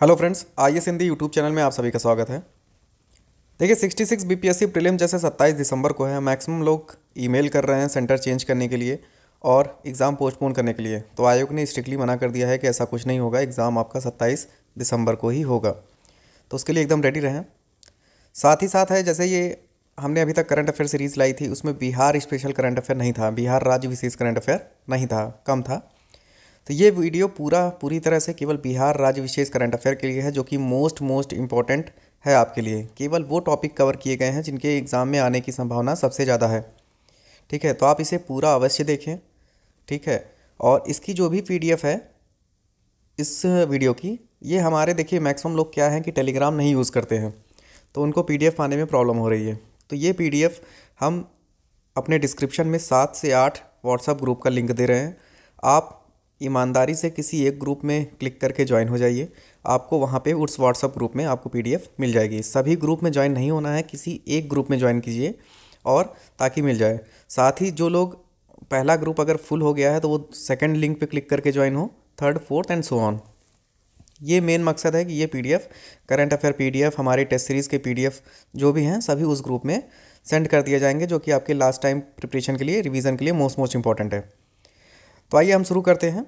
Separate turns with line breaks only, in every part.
hello friends I S Hindi YouTube channel में आप सभी का स्वागत है देखिए 66 सिक्स बी प्रीलिम जैसे 27 दिसंबर को है मैक्सिमम लोग ईमेल कर रहे हैं सेंटर चेंज करने के लिए और एग्ज़ाम पोस्टपोन करने के लिए तो आयोग ने स्ट्रिक्टली मना कर दिया है कि ऐसा कुछ नहीं होगा एग्ज़ाम आपका सत्ताईस दिसंबर को ही होगा तो उसके लिए एकदम रेडी रहें साथ ही साथ है जैसे ये हमने अभी तक करंट अफेयर सीरीज़ लाई थी उसमें बिहार स्पेशल करंट अफेयर नहीं था बिहार राज्य विशेष करंट अफेयर नहीं था कम था तो ये वीडियो पूरा पूरी तरह से केवल बिहार राज्य विशेष करंट अफेयर के लिए है जो कि मोस्ट मोस्ट इम्पॉर्टेंट है आपके लिए केवल वो टॉपिक कवर किए गए हैं जिनके एग्ज़ाम में आने की संभावना सबसे ज़्यादा है ठीक है तो आप इसे पूरा अवश्य देखें ठीक है और इसकी जो भी पी है इस वीडियो की ये हमारे देखिए मैक्सिमम लोग क्या है कि टेलीग्राम नहीं यूज़ करते हैं तो उनको पी पाने में प्रॉब्लम हो रही है तो ये पी हम अपने डिस्क्रिप्शन में सात से आठ व्हाट्सअप ग्रुप का लिंक दे रहे हैं आप ईमानदारी से किसी एक ग्रुप में क्लिक करके ज्वाइन हो जाइए आपको वहाँ पे उस व्हाट्सअप ग्रुप में आपको पीडीएफ मिल जाएगी सभी ग्रुप में ज्वाइन नहीं होना है किसी एक ग्रुप में ज्वाइन कीजिए और ताकि मिल जाए साथ ही जो लोग पहला ग्रुप अगर फुल हो गया है तो वो सेकेंड लिंक पर क्लिक करके ज्वाइन हो third fourth and so on ये मेन मकसद है कि ये पीडीएफ करंट अफेयर पीडीएफ हमारे टेस्ट सीरीज़ के पीडीएफ जो भी हैं सभी उस ग्रुप में सेंड कर दिए जाएंगे जो कि आपके लास्ट टाइम प्रिपरेशन के लिए रिवीजन के लिए मोस्ट मोस्ट इंपॉर्टेंट है तो आइए हम शुरू करते हैं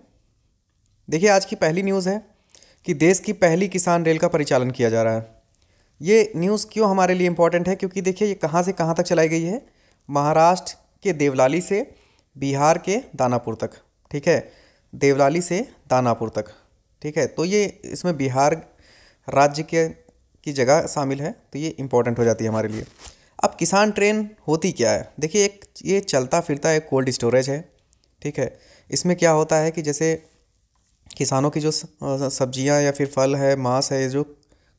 देखिए आज की पहली न्यूज़ है कि देश की पहली किसान रेल का परिचालन किया जा रहा है ये न्यूज़ क्यों हमारे लिए इम्पॉर्टेंट है क्योंकि देखिए ये कहाँ से कहाँ तक चलाई गई है महाराष्ट्र के देवलाली से बिहार के दानापुर तक ठीक है देवलाली से दानापुर तक ठीक है तो ये इसमें बिहार राज्य के की जगह शामिल है तो ये इम्पोर्टेंट हो जाती है हमारे लिए अब किसान ट्रेन होती क्या है देखिए एक ये चलता फिरता एक कोल्ड स्टोरेज है ठीक है इसमें क्या होता है कि जैसे किसानों की जो सब्जियां या फिर फल है मांस है जो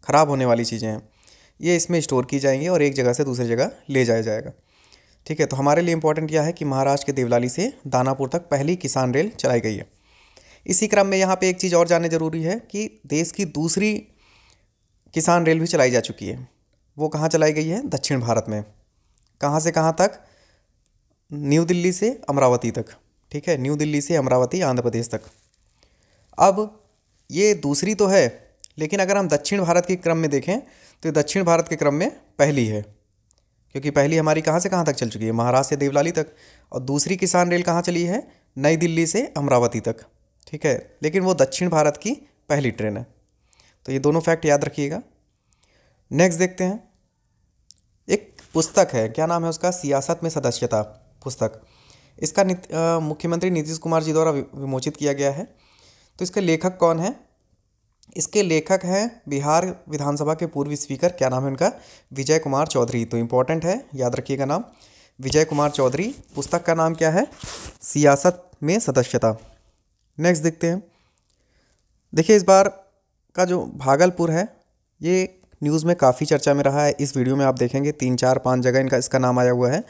ख़राब होने वाली चीज़ें हैं ये इसमें स्टोर की जाएंगी और एक जगह से दूसरी जगह ले जाया जाएगा ठीक है तो हमारे लिए इम्पोर्टेंट यह है कि महाराष्ट्र के देवलाली से दानापुर तक पहली किसान रेल चलाई गई है इसी क्रम में यहाँ पर एक चीज़ और जानने जरूरी है कि देश की दूसरी किसान रेल भी चलाई जा चुकी है वो कहाँ चलाई गई है दक्षिण भारत में कहाँ से कहाँ तक न्यू दिल्ली से अमरावती तक ठीक है न्यू दिल्ली से अमरावती आंध्र प्रदेश तक अब ये दूसरी तो है लेकिन अगर हम दक्षिण भारत के क्रम में देखें तो ये दक्षिण भारत के क्रम में पहली है क्योंकि पहली हमारी कहाँ से कहाँ तक चल चुकी है महाराष्ट्र से देवलाली तक और दूसरी किसान रेल कहाँ चली है नई दिल्ली से अमरावती तक ठीक है लेकिन वो दक्षिण भारत की पहली ट्रेन है तो ये दोनों फैक्ट याद रखिएगा नेक्स्ट देखते हैं एक पुस्तक है क्या नाम है उसका सियासत में सदस्यता पुस्तक इसका नित, मुख्यमंत्री नीतीश कुमार जी द्वारा विमोचित किया गया है तो इसके लेखक कौन है इसके लेखक हैं बिहार विधानसभा के पूर्व स्पीकर क्या नाम है उनका विजय कुमार चौधरी तो इम्पोर्टेंट है याद रखिएगा नाम विजय कुमार चौधरी पुस्तक का नाम क्या है सियासत में सदस्यता नेक्स्ट देखते हैं देखिए इस बार का जो भागलपुर है ये न्यूज़ में काफ़ी चर्चा में रहा है इस वीडियो में आप देखेंगे तीन चार पाँच जगह इनका इसका नाम आया हुआ है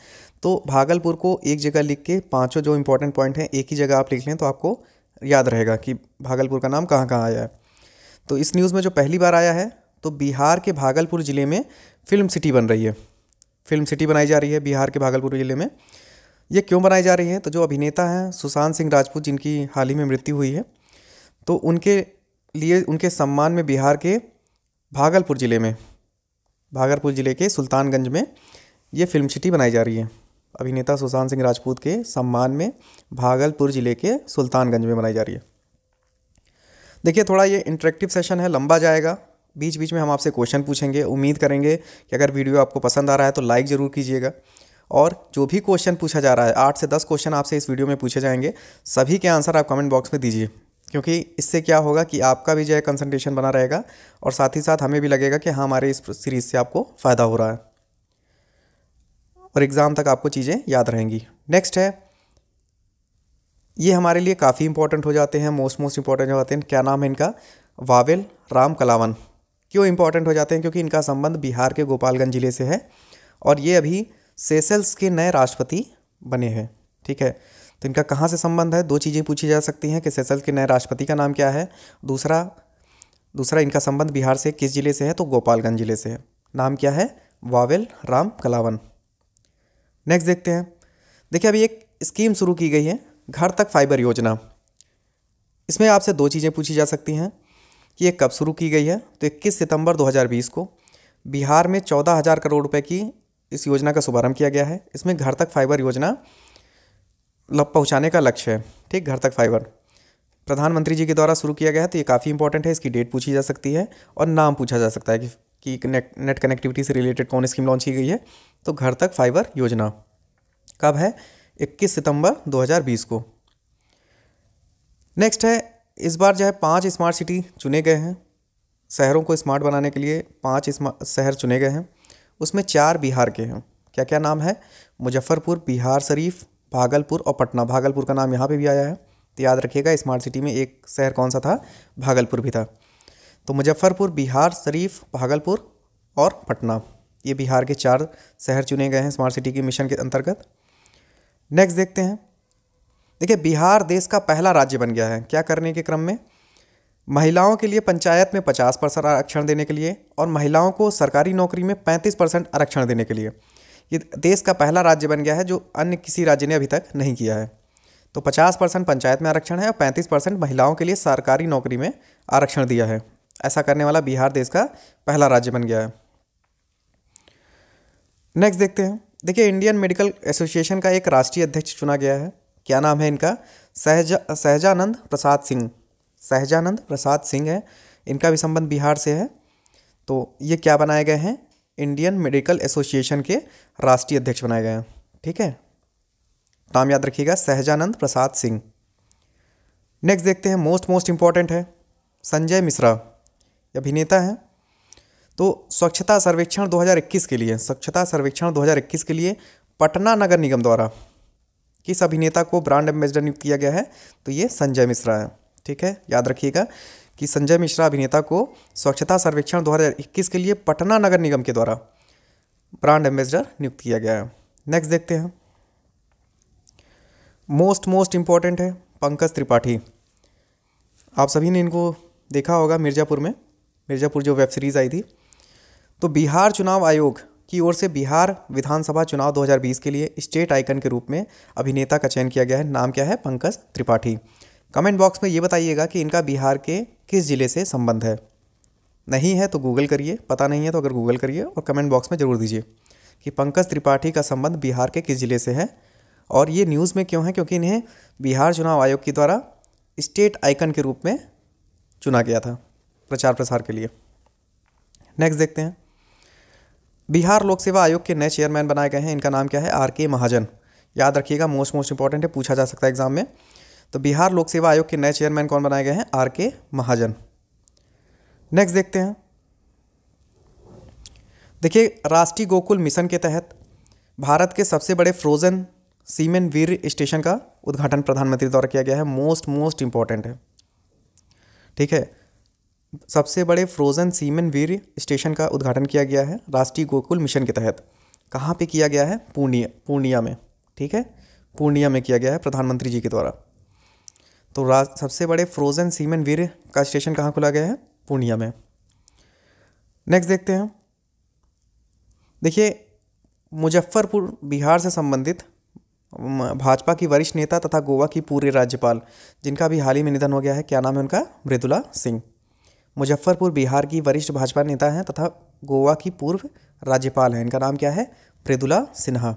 तो भागलपुर को एक जगह लिख के पाँचों जो इंपॉर्टेंट पॉइंट हैं एक ही जगह आप लिख लें तो आपको याद रहेगा कि भागलपुर का नाम कहाँ कहाँ आया है तो इस न्यूज़ में जो पहली बार आया है तो बिहार के भागलपुर ज़िले में फिल्म सिटी बन रही है फिल्म सिटी बनाई जा रही है बिहार के भागलपुर ज़िले में ये क्यों बनाई जा रही है तो जो अभिनेता हैं सुशांत सिंह राजपूत जिनकी हाल ही में मृत्यु हुई है तो उनके लिए उनके सम्मान में बिहार के भागलपुर ज़िले में भागलपुर ज़िले के सुल्तानगंज में ये फिल्म सिटी बनाई जा रही है अभिनेता सुशांत सिंह राजपूत के सम्मान में भागलपुर ज़िले के सुल्तानगंज में मनाई जा रही है देखिए थोड़ा ये इंटरेक्टिव सेशन है लंबा जाएगा बीच बीच में हम आपसे क्वेश्चन पूछेंगे उम्मीद करेंगे कि अगर वीडियो आपको पसंद आ रहा है तो लाइक ज़रूर कीजिएगा और जो भी क्वेश्चन पूछा जा रहा है आठ से दस क्वेश्चन आपसे इस वीडियो में पूछे जाएंगे सभी के आंसर आप कमेंट बॉक्स में दीजिए क्योंकि इससे क्या होगा कि आपका भी जो है कंसनट्रेशन बना रहेगा और साथ ही साथ हमें भी लगेगा कि हाँ हमारे इस सीरीज़ से आपको फ़ायदा हो रहा है और एग्ज़ाम तक आपको चीज़ें याद रहेंगी नेक्स्ट है ये हमारे लिए काफ़ी इंपॉर्टेंट हो जाते हैं मोस्ट मोस्ट इंपॉर्टेंट हो जाते हैं क्या नाम है इनका वावेल राम कलावन क्यों इंपॉर्टेंट हो जाते हैं क्योंकि इनका संबंध बिहार के गोपालगंज ज़िले से है और ये अभी सेसल्स के नए राष्ट्रपति बने हैं ठीक है तो इनका कहाँ से संबंध है दो चीज़ें पूछी जा सकती हैं कि सेसल्स के नए राष्ट्रपति का नाम क्या है दूसरा दूसरा इनका संबंध बिहार से किस ज़िले से है तो गोपालगंज ज़िले से है नाम क्या है वावेल राम कलावन नेक्स्ट देखते हैं देखिए अभी एक स्कीम शुरू की गई है घर तक फाइबर योजना इसमें आपसे दो चीज़ें पूछी जा सकती हैं कि ये कब शुरू की गई है तो इक्कीस सितंबर 2020 को बिहार में चौदह हज़ार करोड़ रुपए की इस योजना का शुभारंभ किया गया है इसमें घर तक फाइबर योजना पहुँचाने का लक्ष्य है ठीक घर तक फाइबर प्रधानमंत्री जी के द्वारा शुरू किया गया है तो ये काफ़ी इंपॉर्टेंट है इसकी डेट पूछी जा सकती है और नाम पूछा जा सकता है कि कि नेट कनेक्टिविटी से रिलेटेड कौन स्कीम लॉन्च की गई है तो घर तक फाइबर योजना कब है 21 सितंबर 2020 को नेक्स्ट है इस बार जो है पाँच स्मार्ट सिटी चुने गए हैं शहरों को स्मार्ट बनाने के लिए पाँच शहर चुने गए हैं उसमें चार बिहार के हैं क्या क्या नाम है मुजफ्फरपुर बिहार शरीफ भागलपुर और पटना भागलपुर का नाम यहाँ पे भी आया है तो याद रखिएगा स्मार्ट सिटी में एक शहर कौन सा था भागलपुर भी था तो मुजफ्फरपुर बिहार शरीफ भागलपुर और पटना ये बिहार के चार शहर चुने गए हैं स्मार्ट सिटी के मिशन के अंतर्गत नेक्स्ट देखते हैं देखिए बिहार देश का पहला राज्य बन गया है क्या करने के क्रम में महिलाओं के लिए पंचायत में 50 परसेंट आरक्षण देने के लिए और महिलाओं को सरकारी नौकरी में 35 परसेंट आरक्षण देने के लिए ये देश का पहला राज्य बन गया है जो अन्य किसी राज्य ने अभी तक नहीं किया है तो 50 परसेंट पंचायत में आरक्षण है और 35 परसेंट महिलाओं के लिए सरकारी नौकरी में आरक्षण दिया है ऐसा करने वाला बिहार देश का पहला राज्य बन गया है नेक्स्ट देखते हैं देखिए इंडियन मेडिकल एसोसिएशन का एक राष्ट्रीय अध्यक्ष चुना गया है क्या नाम है इनका सहजा सहजानंद प्रसाद सिंह सहजानंद प्रसाद सिंह है इनका भी संबंध बिहार से है तो ये क्या बनाए गए हैं इंडियन मेडिकल एसोसिएशन के राष्ट्रीय अध्यक्ष बनाए गए हैं ठीक है नाम याद रखिएगा सहजानंद प्रसाद सिंह नेक्स्ट देखते हैं मोस्ट मोस्ट इम्पॉर्टेंट है संजय मिश्रा अभिनेता हैं तो स्वच्छता सर्वेक्षण 2021 के लिए स्वच्छता सर्वेक्षण 2021 के लिए पटना नगर निगम द्वारा किस अभिनेता को ब्रांड एम्बेसडर नियुक्त किया गया है तो ये संजय मिश्रा है ठीक है याद रखिएगा कि संजय मिश्रा अभिनेता को स्वच्छता सर्वेक्षण 2021 के लिए पटना नगर निगम के द्वारा ब्रांड एम्बेसडर नियुक्त किया गया है नेक्स्ट देखते हैं मोस्ट मोस्ट इम्पॉर्टेंट है पंकज त्रिपाठी आप सभी ने इनको देखा होगा मिर्ज़ापुर में मिर्ज़ापुर जो वेब सीरीज़ आई थी तो बिहार चुनाव आयोग की ओर से बिहार विधानसभा चुनाव 2020 के लिए स्टेट आइकन के रूप में अभिनेता का चयन किया गया है नाम क्या है पंकज त्रिपाठी कमेंट बॉक्स में ये बताइएगा कि इनका बिहार के किस ज़िले से संबंध है नहीं है तो गूगल करिए पता नहीं है तो अगर गूगल करिए और कमेंट बॉक्स में ज़रूर दीजिए कि पंकज त्रिपाठी का संबंध बिहार के किस ज़िले से है और ये न्यूज़ में क्यों है क्योंकि इन्हें बिहार चुनाव आयोग के द्वारा स्टेट आइकन के रूप में चुना गया था प्रचार प्रसार के लिए नेक्स्ट देखते हैं बिहार लोक सेवा आयोग के नए चेयरमैन बनाए गए हैं इनका नाम क्या है आर के महाजन याद रखिएगा मोस्ट मोस्ट इंपॉर्टेंट है पूछा जा सकता है एग्जाम में तो बिहार लोक सेवा आयोग के नए चेयरमैन कौन बनाए गए हैं आर के महाजन नेक्स्ट देखते हैं देखिए राष्ट्रीय गोकुल मिशन के तहत भारत के सबसे बड़े फ्रोजन सीमेन वीर स्टेशन का उद्घाटन प्रधानमंत्री द्वारा किया गया है मोस्ट मोस्ट इंपॉर्टेंट है ठीक है सबसे बड़े फ्रोजन सीमेन वीर स्टेशन का उद्घाटन किया गया है राष्ट्रीय गोकुल मिशन के तहत कहाँ पे किया गया है पूर्णिया पूर्णिया में ठीक है पूर्णिया में किया गया है प्रधानमंत्री जी के द्वारा तो सबसे बड़े फ्रोजन सीमेन वीर का स्टेशन कहाँ खुला गया है पूर्णिया में नेक्स्ट देखते हैं देखिए मुजफ्फरपुर बिहार से संबंधित भाजपा की वरिष्ठ नेता तथा गोवा की पूर्व राज्यपाल जिनका भी हाल ही में निधन हो गया है क्या नाम है उनका मृदुला सिंह मुजफ्फरपुर बिहार की वरिष्ठ भाजपा नेता हैं तथा गोवा की पूर्व राज्यपाल हैं इनका नाम क्या है मृदुला सिन्हा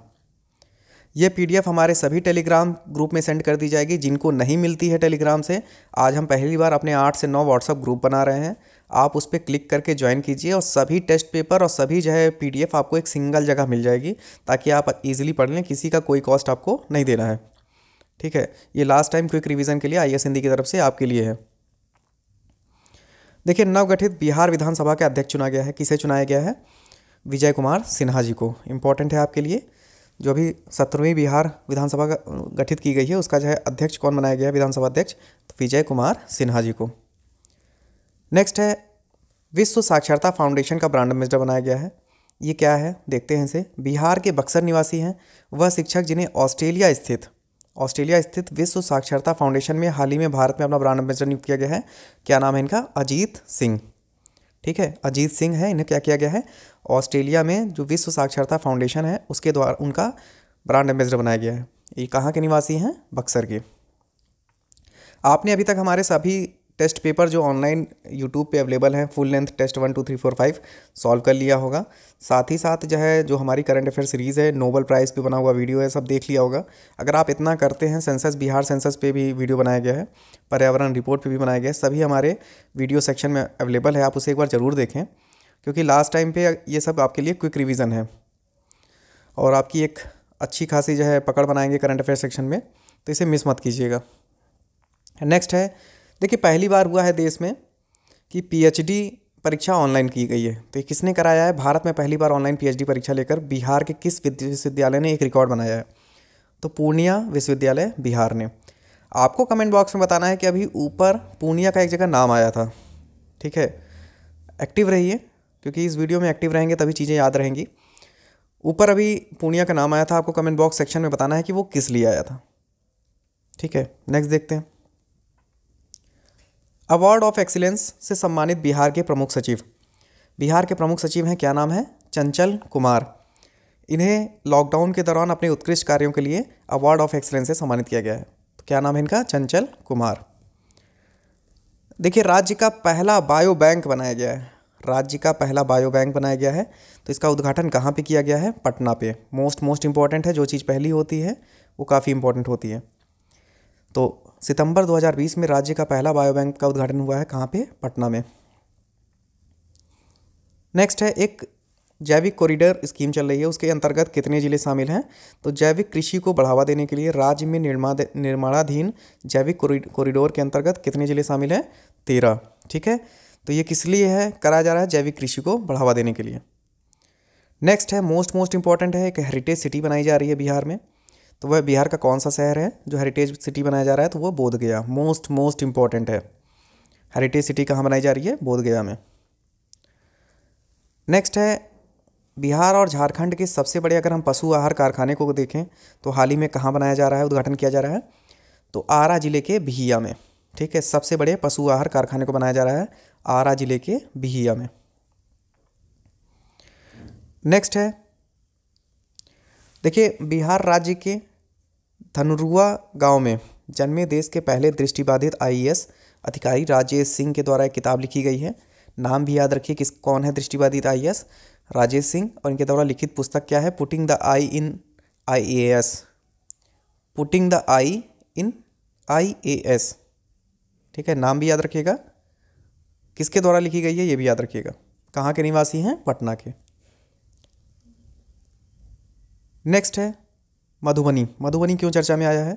यह पीडीएफ हमारे सभी टेलीग्राम ग्रुप में सेंड कर दी जाएगी जिनको नहीं मिलती है टेलीग्राम से आज हम पहली बार अपने आठ से नौ व्हाट्सएप ग्रुप बना रहे हैं आप उस पर क्लिक करके ज्वाइन कीजिए और सभी टेस्ट पेपर और सभी जो है पी आपको एक सिंगल जगह मिल जाएगी ताकि आप ईजिली पढ़ लें किसी का कोई कॉस्ट आपको नहीं देना है ठीक है ये लास्ट टाइम क्विक रिवीजन के लिए आई एस हिंदी की तरफ से आपके लिए है देखिए नवगठित बिहार विधानसभा के अध्यक्ष चुना गया है किसे चुनाया गया है विजय कुमार सिन्हा जी को इम्पोर्टेंट है आपके लिए जो अभी सत्रहवीं बिहार विधानसभा गठित की गई है उसका जो है अध्यक्ष कौन बनाया गया है विधानसभा अध्यक्ष तो विजय कुमार सिन्हा जी को नेक्स्ट है विश्व साक्षरता फाउंडेशन का ब्रांड एम्बेसडर बनाया गया है ये क्या है देखते हैं इसे बिहार के बक्सर निवासी हैं वह शिक्षक जिन्हें ऑस्ट्रेलिया स्थित ऑस्ट्रेलिया स्थित विश्व साक्षरता फाउंडेशन में हाल ही में भारत में अपना ब्रांड एम्बेसडर नियुक्त किया गया है क्या नाम है इनका अजीत सिंह ठीक है अजीत सिंह है इन्हें क्या किया गया है ऑस्ट्रेलिया में जो विश्व साक्षरता फाउंडेशन है उसके द्वारा उनका ब्रांड एम्बेसडर बनाया गया है ये कहाँ के निवासी हैं बक्सर के आपने अभी तक हमारे सभी टेस्ट पेपर जो ऑनलाइन यूट्यूब पे अवेलेबल हैं full length test one two three four five solve कर लिया होगा साथ ही साथ जो है जो हमारी करंट अफेयर सीरीज़ है नोबल प्राइज़ पे बना हुआ वीडियो है सब देख लिया होगा अगर आप इतना करते हैं सेंसस बिहार सेंसस पे भी वीडियो बनाया गया है पर्यावरण रिपोर्ट पर भी बनाया गया है सभी हमारे वीडियो सेक्शन में अवेलेबल है आप उसे एक बार ज़रूर देखें क्योंकि लास्ट टाइम पर ये सब आपके लिए क्विक रिविज़न है और आपकी एक अच्छी खासी जो है पकड़ बनाएंगे करंट अफेयर सेक्शन में तो इसे मिस मत कीजिएगा नेक्स्ट है देखिए पहली बार हुआ है देश में कि पीएचडी परीक्षा ऑनलाइन की गई है तो ये किसने कराया है भारत में पहली बार ऑनलाइन पीएचडी परीक्षा लेकर बिहार के किस विश्वविद्यालय ने एक रिकॉर्ड बनाया है तो पूर्णिया विश्वविद्यालय बिहार ने आपको कमेंट बॉक्स में बताना है कि अभी ऊपर पूर्णिया का एक जगह नाम आया था ठीक है एक्टिव रहिए क्योंकि इस वीडियो में एक्टिव रहेंगे तभी चीज़ें याद रहेंगी ऊपर अभी पूर्णिया का नाम आया था आपको कमेंट बॉक्स सेक्शन में बताना है कि वो किस लिए आया था ठीक है नेक्स्ट देखते हैं अवार्ड ऑफ एक्सीलेंस से सम्मानित बिहार के प्रमुख सचिव बिहार के प्रमुख सचिव हैं क्या नाम है चंचल कुमार इन्हें लॉकडाउन के दौरान अपने उत्कृष्ट कार्यों के लिए अवार्ड ऑफ एक्सीलेंस से सम्मानित किया गया है तो क्या नाम है इनका चंचल कुमार देखिए राज्य का पहला बायो बैंक बनाया गया है राज्य का पहला बायो बैंक बनाया गया है तो इसका उद्घाटन कहाँ पे किया गया है पटना पे मोस्ट मोस्ट इम्पॉर्टेंट है जो चीज़ पहली होती है वो काफ़ी इम्पोर्टेंट होती है तो सितंबर 2020 में राज्य का पहला बायोबैंक का उद्घाटन हुआ है कहाँ पे पटना में नेक्स्ट है एक जैविक कॉरिडोर स्कीम चल रही है उसके अंतर्गत कितने जिले शामिल हैं तो जैविक कृषि को बढ़ावा देने के लिए राज्य में निर्मा निर्माणाधीन जैविक कॉरिडोर के अंतर्गत कितने जिले शामिल हैं तेरह ठीक है तो ये किस लिए है कराया जा रहा है जैविक कृषि को बढ़ावा देने के लिए नेक्स्ट है मोस्ट मोस्ट इंपॉर्टेंट है एक हेरिटेज सिटी बनाई जा रही है बिहार में तो वह बिहार का कौन सा शहर है जो हेरिटेज सिटी बनाया जा रहा है तो वो Bodh Gaya most most important है हेरिटेज सिटी कहाँ बनाई जा रही है बोध गया में नेक्स्ट है बिहार और झारखंड के सबसे बड़े अगर हम पशु आहार कारखाने को देखें तो हाल ही में कहाँ बनाया जा रहा है उद्घाटन किया जा रहा है तो आरा जिले के बिहिया में ठीक है सबसे बड़े पशु आहार कारखाने को बनाया जा रहा है आरा जिले के बिहिया में नेक्स्ट है देखिए बिहार राज्य के धनुरुआ गांव में जन्मे देश के पहले दृष्टिबाधित आईएएस अधिकारी राजेश सिंह के द्वारा एक किताब लिखी गई है नाम भी याद रखिए किस कौन है दृष्टिबाधित आईएएस राजेश सिंह और इनके द्वारा लिखित पुस्तक क्या है putting the I in IAS putting the I in IAS ठीक है नाम भी याद रखिएगा किसके द्वारा लिखी गई है ये भी याद रखिएगा कहाँ के निवासी हैं पटना के नेक्स्ट है मधुबनी मधुबनी क्यों चर्चा में आया है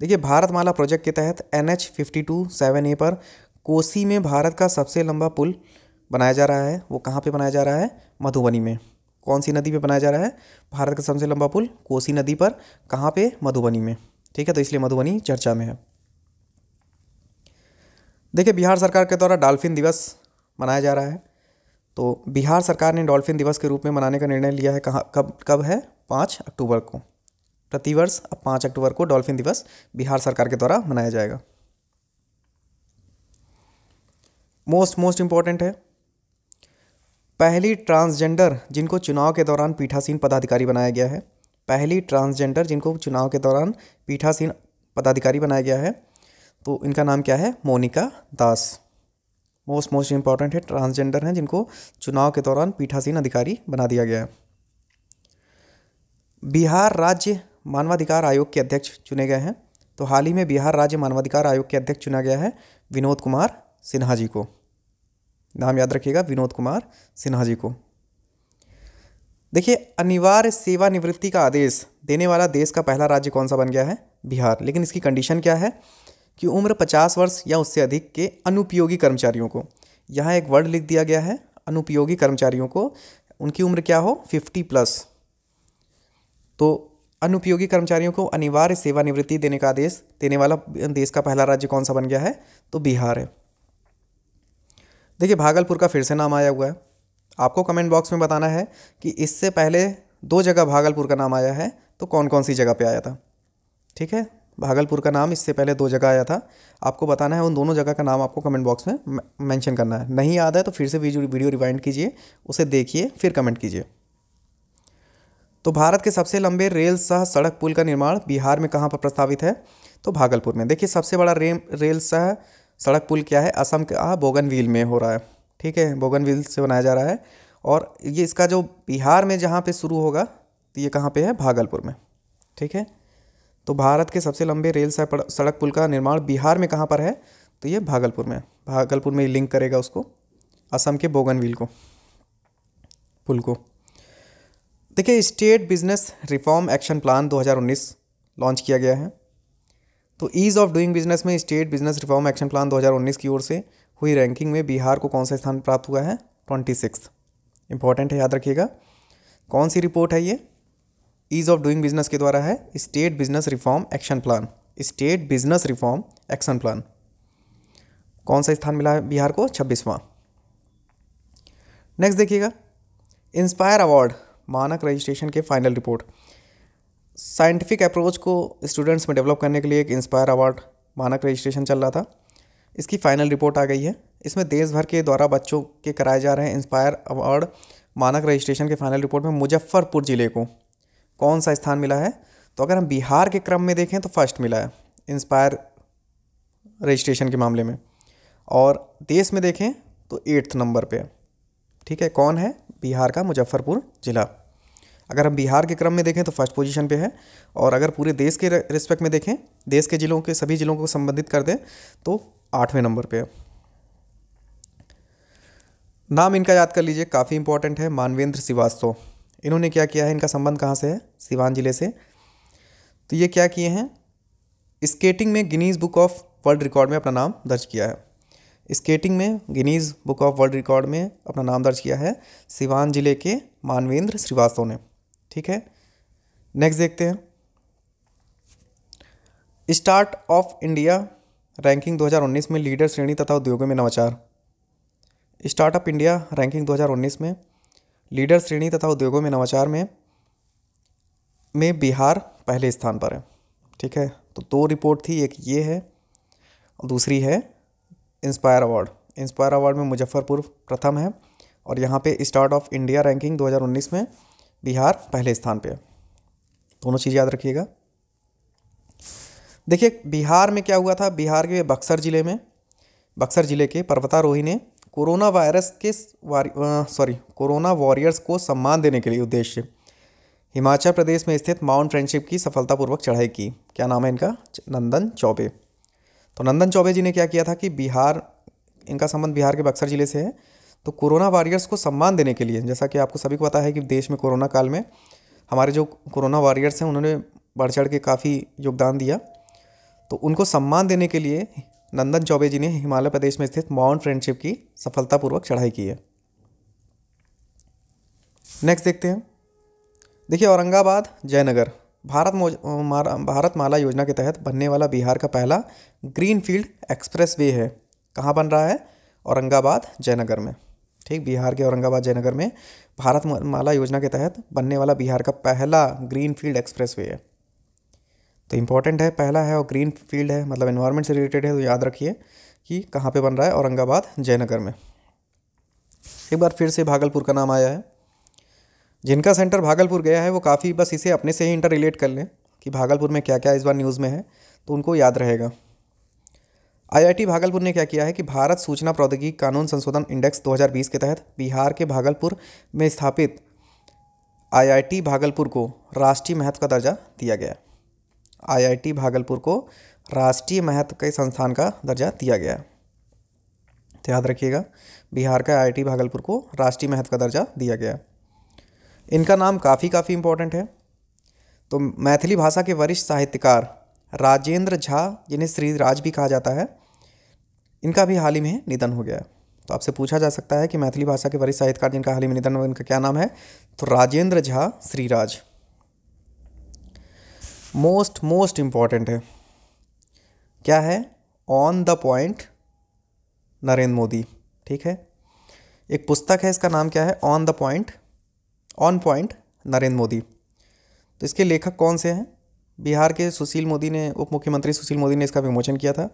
देखिए भारतमाला प्रोजेक्ट के तहत N H fifty two seven A पर कोसी में भारत का सबसे लंबा पुल बनाया जा रहा है वो कहाँ पे बनाया जा रहा है मधुबनी में कौन सी नदी पे बनाया जा रहा है भारत का सबसे लंबा पुल कोसी नदी पर कहाँ पे मधुबनी में ठीक है तो इसलिए मधुबनी चर्चा में है देखिए बिहार सरकार के द्वारा डॉल्फिन दिवस मनाया जा रहा है तो बिहार सरकार ने डॉल्फिन दिवस के रूप में मनाने का निर्णय लिया है कहाँ कब कब है पाँच अक्टूबर को प्रतिवर्ष अब पाँच अक्टूबर को डॉल्फिन दिवस बिहार सरकार के द्वारा मनाया जाएगा मोस्ट मोस्ट इम्पॉर्टेंट है पहली ट्रांसजेंडर जिनको चुनाव के दौरान पीठासीन पदाधिकारी बनाया गया है पहली ट्रांसजेंडर जिनको चुनाव के दौरान पीठासीन पदाधिकारी बनाया गया है तो इनका नाम क्या है Monika Das most most important है ट्रांसजेंडर हैं जिनको चुनाव के दौरान पीठासीन अधिकारी बना दिया गया है बिहार राज्य मानवाधिकार आयोग के अध्यक्ष चुने गए हैं तो हाल ही में बिहार राज्य मानवाधिकार आयोग के अध्यक्ष चुना गया है विनोद कुमार सिन्हा जी को नाम याद रखिएगा विनोद कुमार सिन्हा जी को देखिए अनिवार्य सेवानिवृत्ति का आदेश देने वाला देश का पहला राज्य कौन सा बन गया है बिहार लेकिन इसकी कंडीशन क्या है कि उम्र 50 वर्ष या उससे अधिक के अनुपयोगी कर्मचारियों को यहाँ एक वर्ड लिख दिया गया है अनुपयोगी कर्मचारियों को उनकी उम्र क्या हो 50 प्लस तो अनुपयोगी कर्मचारियों को अनिवार्य सेवानिवृत्ति देने का आदेश देने वाला देश का पहला राज्य कौन सा बन गया है तो बिहार है देखिए भागलपुर का फिर से नाम आया हुआ है आपको कमेंट बॉक्स में बताना है कि इससे पहले दो जगह भागलपुर का नाम आया है तो कौन कौन सी जगह पे आया था ठीक है भागलपुर का नाम इससे पहले दो जगह आया था आपको बताना है उन दोनों जगह का नाम आपको कमेंट बॉक्स में मेंशन करना है नहीं याद है तो फिर से वीडियो रिवाइंड कीजिए उसे देखिए फिर कमेंट कीजिए तो भारत के सबसे लंबे रेल सह सड़क पुल का निर्माण बिहार में कहाँ पर प्रस्तावित है तो भागलपुर में देखिए सबसे बड़ा रे, रेल सह सड़क पुल क्या है असम का बोगनवील में हो रहा है ठीक है बोगनवील से बनाया जा रहा है और ये इसका जो बिहार में जहाँ पे शुरू होगा तो ये कहाँ पे है भागलपुर में ठीक है तो भारत के सबसे लंबे रेल सह सड़क पुल का निर्माण बिहार में कहाँ पर है तो ये भागलपुर में भागलपुर में लिंक करेगा उसको असम के बोगनवील को पुल को देखिए state business reform action plan 2019 launch किया गया है तो ईज़ ऑफ डूइंग बिजनेस में state business reform action plan 2019 की ओर से हुई रैंकिंग में बिहार को कौन सा स्थान प्राप्त हुआ है ट्वेंटी सिक्स इंपॉर्टेंट है याद रखिएगा कौन सी रिपोर्ट है ये ईज़ ऑफ डूइंग बिजनेस के द्वारा है state business reform action plan state business reform action plan कौन सा स्थान मिला है बिहार को छब्बीसवां नेक्स्ट देखिएगा इंस्पायर अवार्ड मानक रजिस्ट्रेशन के फाइनल रिपोर्ट साइंटिफिक अप्रोच को स्टूडेंट्स में डेवलप करने के लिए एक इंस्पायर अवार्ड मानक रजिस्ट्रेशन चल रहा था इसकी फाइनल रिपोर्ट आ गई है इसमें देश भर के द्वारा बच्चों के कराए जा रहे इंस्पायर अवार्ड मानक रजिस्ट्रेशन के फाइनल रिपोर्ट में मुजफ्फरपुर ज़िले को कौन सा स्थान मिला है तो अगर हम बिहार के क्रम में देखें तो फर्स्ट मिला है इंस्पायर रजिस्ट्रेशन के मामले में और देश में देखें तो एट्थ नंबर पे ठीक है कौन है बिहार का मुजफ्फरपुर ज़िला अगर हम बिहार के क्रम में देखें तो फर्स्ट पोजीशन पे है और अगर पूरे देश के रिस्पेक्ट में देखें देश के ज़िलों के सभी ज़िलों को संबंधित कर दें तो आठवें नंबर पे है नाम इनका याद कर लीजिए काफ़ी इंपॉर्टेंट है मानवेंद्र श्रीवास्तव इन्होंने क्या किया है इनका संबंध कहाँ से है सिवान जिले से तो ये क्या किए हैं स्केटिंग में Guinness book of world record में अपना नाम दर्ज किया है स्केटिंग में Guinness book of world record में अपना नाम दर्ज किया है सिवान जिले के मानवेंद्र श्रीवास्तव ने ठीक है नेक्स्ट देखते हैं स्टार्ट ऑफ इंडिया रैंकिंग 2019 में लीडर श्रेणी तथा उद्योगों में नवाचार स्टार्टअप इंडिया रैंकिंग 2019 में लीडर श्रेणी तथा उद्योगों में नवाचार में में बिहार पहले स्थान पर है ठीक है तो दो रिपोर्ट थी एक ये है और दूसरी है इंस्पायर अवार्ड इंस्पायर अवार्ड में मुजफ्फरपुर प्रथम है और यहाँ पे स्टार्ट ऑफ इंडिया रैंकिंग 2019 में बिहार पहले स्थान पे है दोनों चीज़ याद रखिएगा देखिए बिहार में क्या हुआ था बिहार के बक्सर ज़िले में बक्सर ज़िले के पर्वतारोही ने कोरोना वायरस के सॉरी कोरोना वॉरियर्स को सम्मान देने के लिए उद्देश्य हिमाचल प्रदेश में स्थित माउंट फ्रेंडशिप की सफलतापूर्वक चढ़ाई की क्या नाम है इनका नंदन चौबे तो नंदन चौबे जी ने क्या किया था कि बिहार इनका संबंध बिहार के बक्सर ज़िले से है तो कोरोना वॉरियर्स को सम्मान देने के लिए जैसा कि आपको सभी को पता है कि देश में कोरोना काल में हमारे जो कोरोना वॉरियर्स हैं उन्होंने बढ़ चढ़ के काफ़ी योगदान दिया तो उनको सम्मान देने के लिए नंदन चौबे जी ने हिमालय प्रदेश में स्थित माउंट फ्रेंडशिप की सफलतापूर्वक चढ़ाई की है नेक्स्ट देखते हैं देखिए औरंगाबाद जयनगर भारत भारत माला योजना के तहत बनने वाला बिहार का पहला ग्रीन फील्ड एक्सप्रेस वे है कहाँ बन रहा है औरंगाबाद जयनगर में ठीक बिहार के औरंगाबाद जयनगर में भारत माला योजना के तहत बनने वाला बिहार का पहला ग्रीन फील्ड एक्सप्रेस वे है तो इम्पॉर्टेंट है पहला है और ग्रीन फील्ड है मतलब इन्वायरमेंट से रिलेटेड है तो याद रखिए कि कहाँ पे बन रहा है औरंगाबाद जयनगर में एक बार फिर से भागलपुर का नाम आया है जिनका सेंटर भागलपुर गया है वो काफ़ी बस इसे अपने से ही इंटर रिलेट कर लें कि भागलपुर में क्या क्या इस बार न्यूज़ में है तो उनको याद रहेगा आईआईटी भागलपुर ने क्या किया है कि भारत सूचना प्रौद्योगिकी कानून संशोधन इंडेक्स 2020 के तहत बिहार के भागलपुर में स्थापित आईआईटी भागलपुर को राष्ट्रीय महत्व का दर्जा दिया गया आईआईटी भागलपुर को राष्ट्रीय महत्व के संस्थान का दर्जा दिया गया तो याद रखिएगा बिहार का आई भागलपुर को राष्ट्रीय महत्व का दर्जा दिया गया इनका नाम काफ़ी काफ़ी इम्पोर्टेंट है तो मैथिली भाषा के वरिष्ठ साहित्यकार राजेंद्र झा जिन्हें श्रीराज भी कहा जाता है इनका भी हाल ही में निधन हो गया तो आपसे पूछा जा सकता है कि मैथिली भाषा के वरिष्ठ साहित्यकार जिनका हाल ही में निधन हुआ इनका क्या नाम है तो Rajendra Jha Shriraj most most important है क्या है on the point Narendra Modi ठीक है एक पुस्तक है इसका नाम क्या है on the point on point Narendra Modi तो इसके लेखक कौन से हैं बिहार के सुशील मोदी ने उप मुख्यमंत्री सुशील मोदी ने इसका विमोचन किया था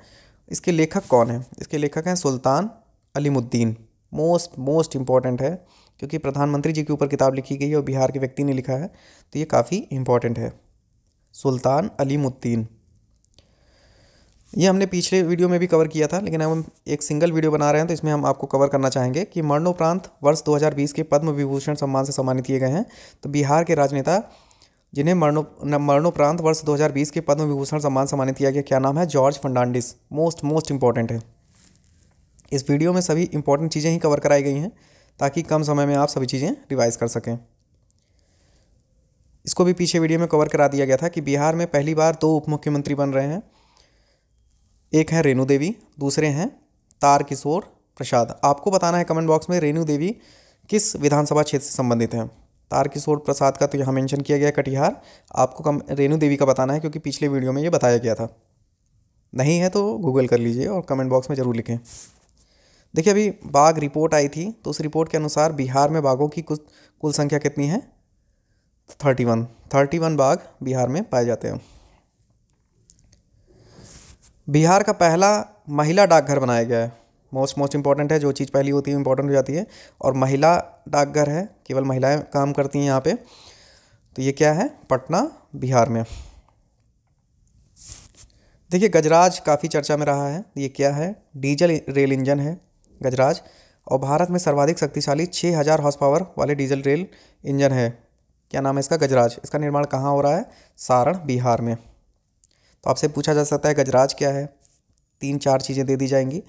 इसके लेखक कौन है इसके लेखक हैं Sultan Alimuddin most most important है क्योंकि प्रधानमंत्री जी के ऊपर किताब लिखी गई है और बिहार के व्यक्ति ने लिखा है तो ये काफ़ी इम्पॉर्टेंट है सुल्तान अलीमुद्दीन ये हमने पिछले वीडियो में भी कवर किया था लेकिन हम एक सिंगल वीडियो बना रहे हैं तो इसमें हम आपको कवर करना चाहेंगे कि मरणोपरांत वर्ष 2020 के पद्म विभूषण सम्मान से सम्मानित किए गए हैं तो बिहार के राजनेता जिन्हें मरणो मरणोपरांत वर्ष 2020 के पद्म विभूषण सम्मान सम्मानित किया गया क्या नाम है George Fernandes most most important है इस वीडियो में सभी इंपॉर्टेंट चीज़ें ही कवर कराई गई हैं ताकि कम समय में आप सभी चीज़ें रिवाइज़ कर सकें इसको भी पीछे वीडियो में कवर करा दिया गया था कि बिहार में पहली बार दो उप मुख्यमंत्री बन रहे हैं एक हैं रेणु देवी दूसरे हैं तार किशोर प्रसाद आपको बताना है कमेंट बॉक्स में रेणु देवी किस विधानसभा क्षेत्र से संबंधित हैं तारकिशोर प्रसाद का तो यहाँ मेंशन किया गया कटिहार आपको कम रेणु देवी का बताना है क्योंकि पिछले वीडियो में ये बताया गया था नहीं है तो गूगल कर लीजिए और कमेंट बॉक्स में ज़रूर लिखें देखिए अभी बाघ रिपोर्ट आई थी तो उस रिपोर्ट के अनुसार बिहार में बाघों की कुछ कुल संख्या कितनी है थर्टी वन थर्टी वन बाघ बिहार में पाए जाते हैं बिहार का पहला महिला डाकघर बनाया गया है मोस्ट मोस्ट इंपॉर्टेंट है जो चीज़ पहली होती है इंपॉर्टेंट हो जाती है और महिला डाकघर है केवल महिलाएं काम करती हैं यहाँ पे तो ये क्या है पटना बिहार में देखिए गजराज काफ़ी चर्चा में रहा है ये क्या है डीजल रेल इंजन है गजराज और भारत में सर्वाधिक शक्तिशाली छः हज़ार हॉर्स पावर वाले डीजल रेल इंजन है क्या नाम है इसका गजराज इसका निर्माण कहाँ हो रहा है सारण बिहार में तो आपसे पूछा जा सकता है गजराज क्या है तीन चार चीज़ें दे दी जाएंगी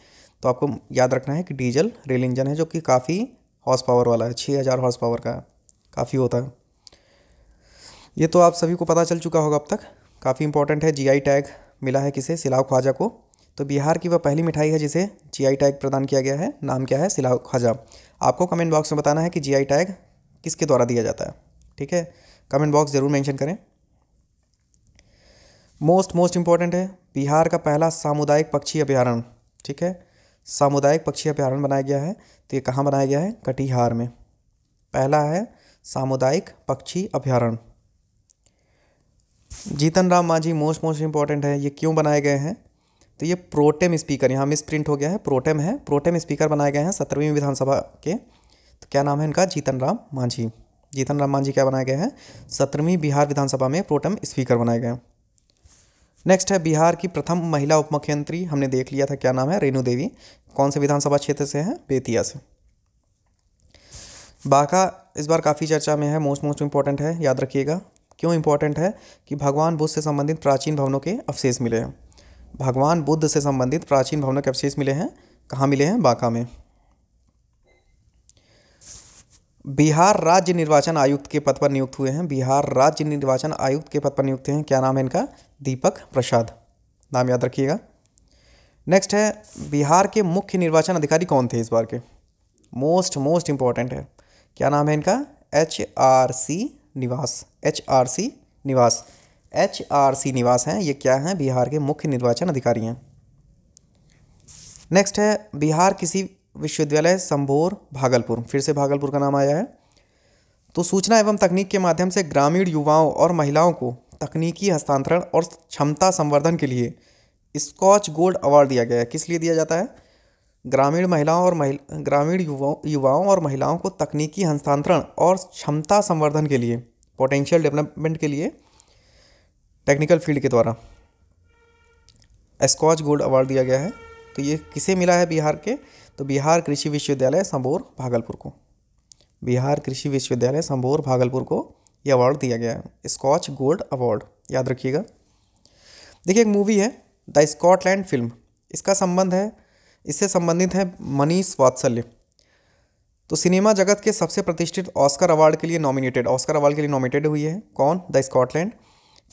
तो आपको याद रखना है कि डीजल रेल इंजन है जो कि काफ़ी हॉर्स पावर वाला है छः हज़ार हॉर्स पावर का काफ़ी होता है ये तो आप सभी को पता चल चुका होगा अब तक काफ़ी इंपॉर्टेंट है जीआई टैग मिला है किसे सिलाव ख्वाजा को तो बिहार की वह पहली मिठाई है जिसे जीआई टैग प्रदान किया गया है नाम क्या है सिलाव ख्वाजा आपको कमेंट बॉक्स में बताना है कि जी टैग किसके द्वारा दिया जाता है ठीक है कमेंट बॉक्स ज़रूर मैंशन करें मोस्ट मोस्ट इम्पॉर्टेंट है बिहार का पहला सामुदायिक पक्षी अभ्यारण्य ठीक है सामुदायिक पक्षी अभ्यारण्य बनाया गया है तो ये कहाँ बनाया गया है कटिहार में पहला है सामुदायिक पक्षी अभ्यारण्य Jitan Ram Manjhi most most important है ये क्यों बनाए गए हैं तो ये प्रोटेम स्पीकर यहाँ मिस प्रिंट हो गया है प्रोटेम है प्रोटेम स्पीकर बनाए गए हैं सत्रहवीं विधानसभा के तो क्या नाम है इनका जीतन राम मांझी जीतन राम मांझी क्या बनाए गए हैं सत्रहवीं बिहार विधानसभा में प्रोटेम स्पीकर बनाए गए हैं नेक्स्ट है बिहार की प्रथम महिला उप मुख्यमंत्री हमने देख लिया था क्या नाम है रेणु देवी कौन से विधानसभा क्षेत्र से हैं बेतिया से बाका इस बार काफ़ी चर्चा में है मोस्ट मोस्ट इम्पॉर्टेंट है याद रखिएगा क्यों इम्पॉर्टेंट है कि भगवान बुद्ध से संबंधित प्राचीन भवनों के अवशेष मिले हैं भगवान बुद्ध से संबंधित प्राचीन भवनों के अवशेष मिले हैं कहाँ मिले हैं बांका में बिहार राज्य निर्वाचन आयुक्त के पद पर नियुक्त हुए हैं बिहार राज्य निर्वाचन आयुक्त के पद पर नियुक्त हैं क्या नाम है इनका दीपक प्रसाद नाम याद रखिएगा नेक्स्ट है बिहार के मुख्य निर्वाचन अधिकारी कौन थे इस बार के मोस्ट मोस्ट इम्पॉर्टेंट है क्या नाम है इनका एच आर सी निवास एच आर सी निवास एच आर सी निवास हैं ये क्या हैं बिहार के मुख्य निर्वाचन अधिकारी हैं नेक्स्ट है बिहार किसी विश्वविद्यालय संभोर भागलपुर फिर से भागलपुर का नाम आया है तो सूचना एवं तकनीक के माध्यम से ग्रामीण युवाओं और महिलाओं को तकनीकी हस्तांतरण और क्षमता संवर्धन के लिए स्कॉच गोल्ड अवार्ड दिया गया है किस लिए दिया जाता है ग्रामीण महिलाओं और महिल ग्रामीण युवाओं युवाओं और महिलाओं को तकनीकी हस्तांतरण और क्षमता संवर्धन के लिए पोटेंशियल डेवलपमेंट के लिए टेक्निकल फील्ड के द्वारा स्कॉच गोल्ड अवार्ड दिया गया है तो ये किसे मिला है बिहार के तो बिहार कृषि विश्वविद्यालय संबोर भागलपुर को बिहार कृषि विश्वविद्यालय संबोर भागलपुर को ये अवार्ड दिया गया है स्कॉच गोल्ड अवार्ड याद रखिएगा देखिए एक मूवी है द स्कॉटलैंड फिल्म इसका संबंध है इससे संबंधित है मनीष वात्सल्य तो सिनेमा जगत के सबसे प्रतिष्ठित ऑस्कर अवार्ड के लिए नॉमिनेटेड ऑस्कर अवार्ड के लिए नॉमिनेटेड हुई है कौन द स्कॉटलैंड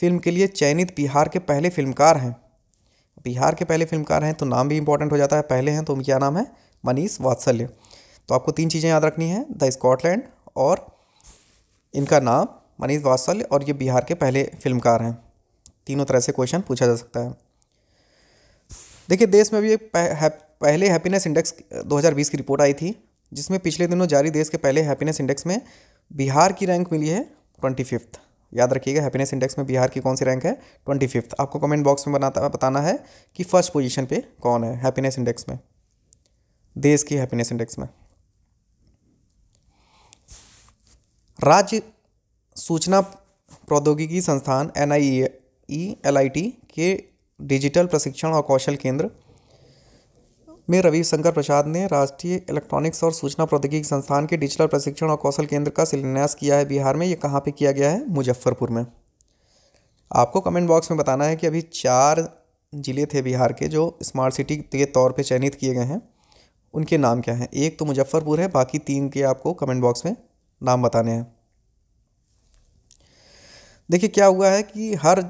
फिल्म के लिए चयनित बिहार के पहले फिल्मकार हैं बिहार के पहले फिल्मकार हैं तो नाम भी इंपॉर्टेंट हो जाता है पहले हैं तो क्या नाम है मनीष वात्सल्य तो आपको तीन चीज़ें याद रखनी है द स्कॉटलैंड और इनका नाम मनीष वात्सल्य और ये बिहार के पहले फिल्मकार हैं तीनों तरह से क्वेश्चन पूछा जा सकता है देखिए देश में भी एक पहले हैप्पीनेस इंडेक्स 2020 की रिपोर्ट आई थी जिसमें पिछले दिनों जारी देश के पहले हैप्पीनेस इंडेक्स में बिहार की रैंक मिली है ट्वेंटी फिफ्थ याद रखिएगा हैप्पीनेस इंडेक्स में बिहार की कौन सी रैंक है ट्वेंटी फिफ्थ आपको कमेंट बॉक्स में बनाता बताना है कि फर्स्ट पोजीशन पे कौन है हैप्पीनेस इंडेक्स में देश की हैप्पीनेस इंडेक्स में राज्य सूचना प्रौद्योगिकी संस्थान N I E L I T के डिजिटल प्रशिक्षण और कौशल केंद्र में रविशंकर प्रसाद ने राष्ट्रीय इलेक्ट्रॉनिक्स और सूचना प्रौद्योगिकी संस्थान के डिजिटल प्रशिक्षण और कौशल केंद्र का शिलान्यास किया है बिहार में ये कहाँ पे किया गया है मुजफ्फरपुर में आपको कमेंट बॉक्स में बताना है कि अभी चार ज़िले थे बिहार के जो स्मार्ट सिटी के तौर पे चयनित किए गए हैं उनके नाम क्या हैं एक तो मुजफ्फ़रपुर है बाकी तीन के आपको कमेंट बॉक्स में नाम बताने हैं देखिए क्या हुआ है कि हर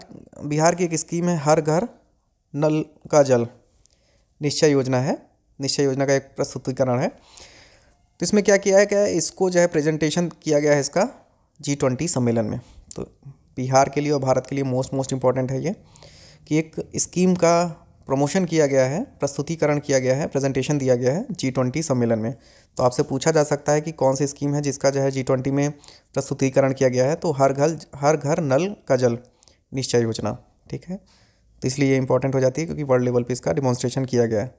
बिहार की एक स्कीम है हर घर नल का जल निश्चय योजना है निश्चय योजना का एक प्रस्तुतिकरण है तो इसमें क्या किया है क्या इसको जो है प्रेजेंटेशन किया गया है इसका जी ट्वेंटी सम्मेलन में तो बिहार के लिए और भारत के लिए मोस्ट मोस्ट इम्पॉर्टेंट है ये कि एक स्कीम का प्रमोशन किया गया है प्रस्तुतिकरण किया गया है प्रेजेंटेशन दिया गया है जी ट्वेंटी सम्मेलन में तो आपसे पूछा जा सकता है कि कौन सी स्कीम है जिसका जो है जी ट्वेंटी में प्रस्तुतिकरण किया गया है तो हर घर हर घर नल का जल निश्चय योजना ठीक है तो इसलिए ये इंपॉर्टेंट हो जाती है क्योंकि वर्ल्ड लेवल पर इसका डिमॉन्स्ट्रेशन किया गया है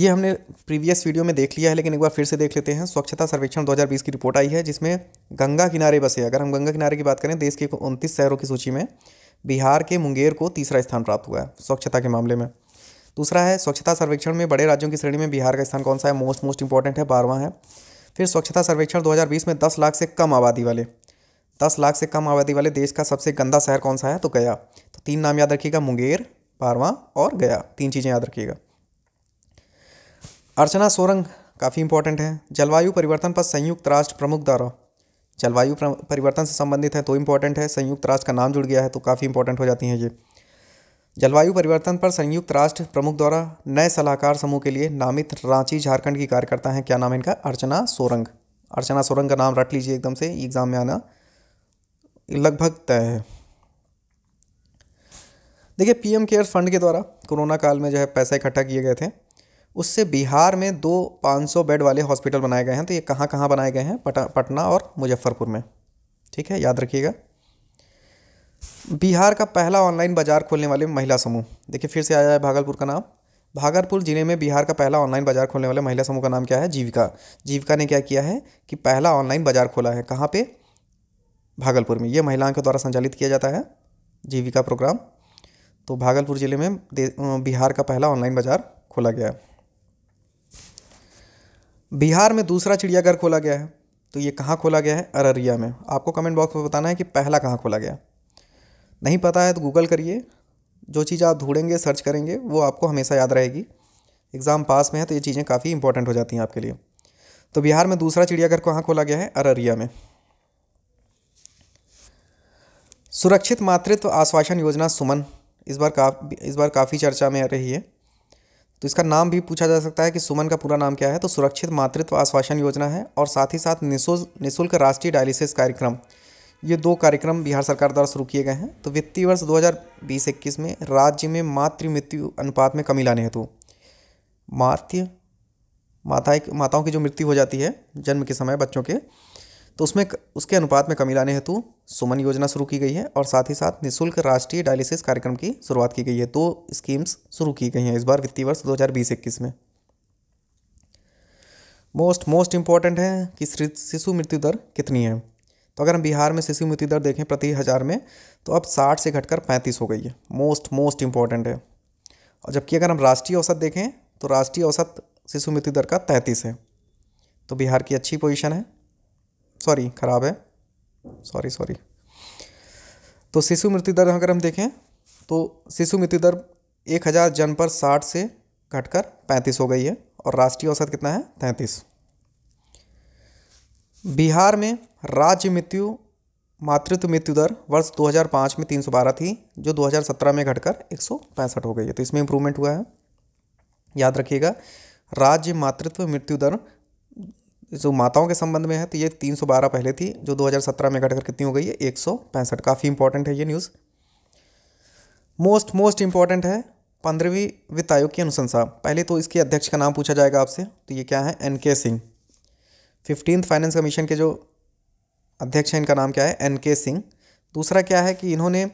ये हमने प्रीवियस वीडियो में देख लिया है लेकिन एक बार फिर से देख लेते हैं स्वच्छता सर्वेक्षण 2020 की रिपोर्ट आई है जिसमें गंगा किनारे बसे अगर हम गंगा किनारे की बात करें देश के उनतीस शहरों की सूची में बिहार के मुंगेर को तीसरा स्थान प्राप्त हुआ है स्वच्छता के मामले में दूसरा है स्वच्छता सर्वेक्षण में बड़े राज्यों की श्रेणी में बिहार का स्थान कौन सा है मोस्ट मोस्ट इंपॉर्टेंट है बारवा है फिर स्वच्छता सर्वेक्षण 2020 में 10 लाख से कम आबादी वाले 10 लाख से कम आबादी वाले देश का सबसे गंदा शहर कौन सा है तो गया तो तीन नाम याद रखिएगा मुंगेर बारवा और गया तीन चीज़ें याद रखिएगा अर्चना सोरंग काफ़ी इंपॉर्टेंट है जलवायु परिवर्तन पर संयुक्त राष्ट्र प्रमुख द्वारा जलवायु परिवर्तन से संबंधित है तो इम्पोर्टेंट है संयुक्त राष्ट्र का नाम जुड़ गया है तो काफ़ी इंपॉर्टेंट हो जाती हैं ये जलवायु परिवर्तन पर संयुक्त राष्ट्र प्रमुख द्वारा नए सलाहकार समूह के लिए नामित रांची झारखंड की कार्यकर्ता हैं क्या नाम है इनका अर्चना सोरंग अर्चना सोरंग का नाम रख लीजिए एकदम से एग्ज़ाम में आना लगभग तय है देखिए पीएम केयर फंड के द्वारा कोरोना काल में जो है पैसा इकट्ठा किए गए थे उससे बिहार में दो 500 बेड वाले हॉस्पिटल बनाए गए हैं तो ये कहाँ कहाँ बनाए गए हैं पटना और मुजफ्फरपुर में ठीक है याद रखिएगा बिहार का पहला ऑनलाइन बाजार खोलने वाले महिला समूह देखिए फिर से आया है भागलपुर का नाम भागलपुर जिले में बिहार का पहला ऑनलाइन बाजार खोलने वाले महिला समूह का नाम क्या है जीविका जीविका ने क्या किया है कि पहला ऑनलाइन बाजार खोला है कहाँ पे भागलपुर में ये महिलाओं के द्वारा संचालित किया जाता है जीविका प्रोग्राम तो भागलपुर जिले में बिहार का पहला ऑनलाइन बाजार खोला गया है बिहार में दूसरा चिड़ियाघर खोला गया है तो ये कहाँ खोला गया है अररिया में आपको कमेंट बॉक्स में बताना है कि पहला कहाँ खोला गया नहीं पता है तो गूगल करिए जो चीज़ आप ढूंढेंगे सर्च करेंगे वो आपको हमेशा याद रहेगी एग्ज़ाम पास में है तो ये चीज़ें काफ़ी इंपॉर्टेंट हो जाती हैं आपके लिए तो बिहार में दूसरा चिड़ियाघर कहाँ खोला गया है अररिया में सुरक्षित मातृत्व आश्वासन योजना सुमन इस बार का इस बार काफ़ी चर्चा में रही है तो इसका नाम भी पूछा जा सकता है कि सुमन का पूरा नाम क्या है तो सुरक्षित मातृत्व आश्वासन योजना है और साथ ही साथ निःशुल्क राष्ट्रीय डायलिसिस कार्यक्रम ये दो कार्यक्रम बिहार सरकार द्वारा शुरू किए गए हैं तो वित्तीय वर्ष 2020-21 में राज्य में मातृ मृत्यु अनुपात में कमी लाने हेतु मातृ माता माताओं की जो मृत्यु हो जाती है जन्म के समय बच्चों के तो उसमें उसके अनुपात में कमी लाने हेतु सुमन योजना शुरू की गई है और साथ ही साथ निःशुल्क राष्ट्रीय डायलिसिस कार्यक्रम की शुरुआत की गई है दो स्कीम्स शुरू की गई हैं इस बार वित्तीय वर्ष दो हज़ार में मोस्ट मोस्ट इम्पॉर्टेंट है कि शिशु मृत्यु दर कितनी है तो अगर हम बिहार में शिशु मृत्यु दर देखें प्रति हज़ार में तो अब साठ से घटकर पैंतीस हो गई है मोस्ट मोस्ट इम्पॉर्टेंट है और जबकि अगर हम राष्ट्रीय औसत देखें तो राष्ट्रीय औसत शिशु मृत्यु दर का तैंतीस है तो बिहार की अच्छी पोजीशन है सॉरी खराब है सॉरी सॉरी तो शिशु मृत्यु दर अगर हम देखें तो शिशु मृत्यु दर एक हज़ार जन पर साठ से घटकर पैंतीस हो गई है और राष्ट्रीय औसत कितना है तैंतीस बिहार में राज्य मृत्यु मातृत्व मृत्यु दर वर्ष 2005 में 312 थी जो 2017 में घटकर एक हो गई है तो इसमें इम्प्रूवमेंट हुआ है याद रखिएगा राज्य मातृत्व मृत्यु दर जो माताओं के संबंध में है तो ये 312 पहले थी जो 2017 में घटकर कितनी हो गई है एक काफ़ी इंपॉर्टेंट है ये न्यूज़ मोस्ट मोस्ट इंपॉर्टेंट है पंद्रहवीं वित्त आयोग की अनुशंसा पहले तो इसके अध्यक्ष का नाम पूछा जाएगा आपसे तो ये क्या है एन के सिंह फिफ्टींथ फाइनेंस कमीशन के जो अध्यक्ष हैं इनका नाम क्या है एन के सिंह दूसरा क्या है कि इन्होंने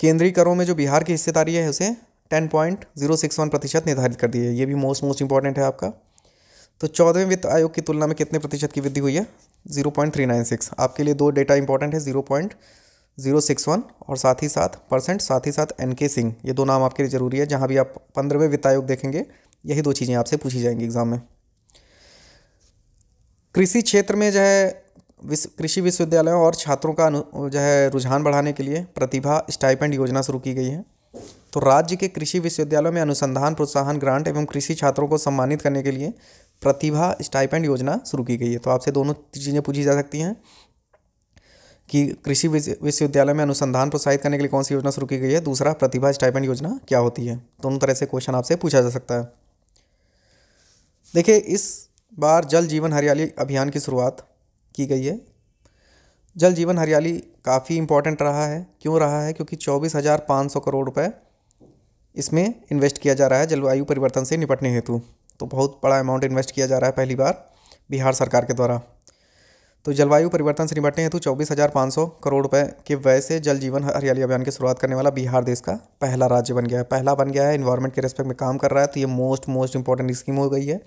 केंद्रीय करों में जो बिहार की हिस्सेदारी है उसे ten point zero six one प्रतिशत निर्धारित कर दी है ये भी मोस्ट मोस्ट इंपॉर्टेंट है आपका तो चौदहवें वित्त आयोग की तुलना में कितने प्रतिशत की वृद्धि हुई है zero point three nine six आपके लिए दो डेटा इंपॉर्टेंट है zero point zero six one और साथ ही साथ परसेंट साथ ही साथ एन के सिंह ये दो नाम आपके लिए ज़रूरी है जहाँ भी आप पंद्रहवें वित्त आयोग देखेंगे यही दो चीज़ें आपसे पूछी जाएंगी एग्जाम में कृषि क्षेत्र में जो है विश्व कृषि विश्वविद्यालयों और छात्रों का जो है रुझान बढ़ाने के लिए प्रतिभा स्टाइपेंड योजना शुरू की गई है तो राज्य के कृषि विश्वविद्यालयों में अनुसंधान प्रोत्साहन ग्रांट एवं कृषि छात्रों को सम्मानित करने के लिए प्रतिभा स्टाइपेंड योजना शुरू की गई है तो आपसे दोनों चीज़ें पूछी जा सकती हैं कि कृषि विश्वविद्यालय में अनुसंधान प्रोत्साहित करने के लिए कौन सी योजना शुरू की गई है दूसरा प्रतिभा स्टाइपेंड योजना क्या होती है दोनों तरह से क्वेश्चन आपसे पूछा जा सकता है देखिए इस बार जल जीवन हरियाली अभियान की शुरुआत की गई है जल जीवन हरियाली काफ़ी इंपॉर्टेंट रहा है क्यों रहा है क्योंकि चौबीस हज़ार पाँच सौ करोड़ रुपये इसमें इन्वेस्ट किया जा रहा है जलवायु परिवर्तन से निपटने हेतु तो बहुत बड़ा अमाउंट इन्वेस्ट किया जा रहा है पहली बार बिहार सरकार के द्वारा तो जलवायु परिवर्तन से निपटने हेतु चौबीस हज़ार पाँच सौ करोड़ रुपए के व्यय से जल जीवन हरियाली अभियान की शुरुआत करने वाला बिहार देश का पहला राज्य बन गया है पहला बन गया है इन्वायरमेंट के रेस्पेक्ट में काम कर रहा है तो ये मोस्ट मोस्ट इंपॉर्टेंट स्कीम हो गई है